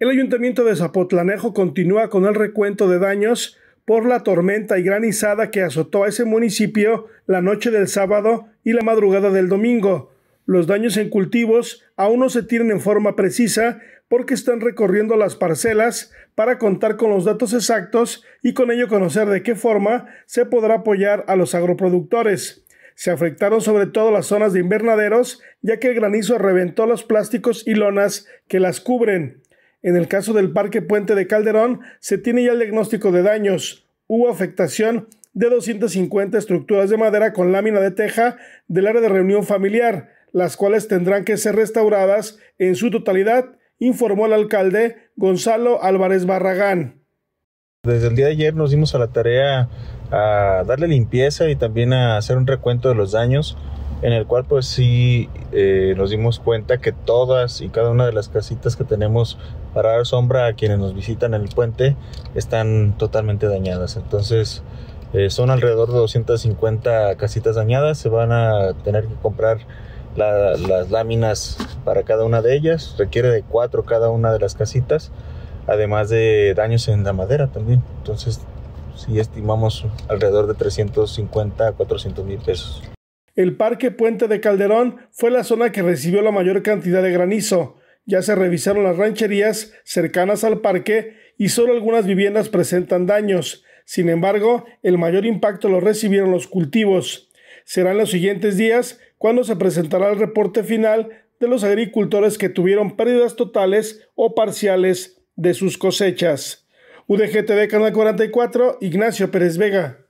El ayuntamiento de Zapotlanejo continúa con el recuento de daños por la tormenta y granizada que azotó a ese municipio la noche del sábado y la madrugada del domingo. Los daños en cultivos aún no se tienen en forma precisa porque están recorriendo las parcelas para contar con los datos exactos y con ello conocer de qué forma se podrá apoyar a los agroproductores. Se afectaron sobre todo las zonas de invernaderos, ya que el granizo reventó los plásticos y lonas que las cubren. En el caso del Parque Puente de Calderón, se tiene ya el diagnóstico de daños. Hubo afectación de 250 estructuras de madera con lámina de teja del área de reunión familiar, las cuales tendrán que ser restauradas en su totalidad, informó el alcalde Gonzalo Álvarez Barragán. Desde el día de ayer nos dimos a la tarea a darle limpieza y también a hacer un recuento de los daños en el cual pues sí eh, nos dimos cuenta que todas y cada una de las casitas que tenemos para dar sombra a quienes nos visitan en el puente están totalmente dañadas. Entonces eh, son alrededor de 250 casitas dañadas, se van a tener que comprar las láminas para cada una de ellas, requiere de cuatro cada una de las casitas, además de daños en la madera también. Entonces si estimamos alrededor de 350 a 400 mil pesos. El Parque Puente de Calderón fue la zona que recibió la mayor cantidad de granizo. Ya se revisaron las rancherías cercanas al parque y solo algunas viviendas presentan daños. Sin embargo, el mayor impacto lo recibieron los cultivos. Serán los siguientes días cuando se presentará el reporte final de los agricultores que tuvieron pérdidas totales o parciales de sus cosechas. UDGTV Canal 44, Ignacio Pérez Vega.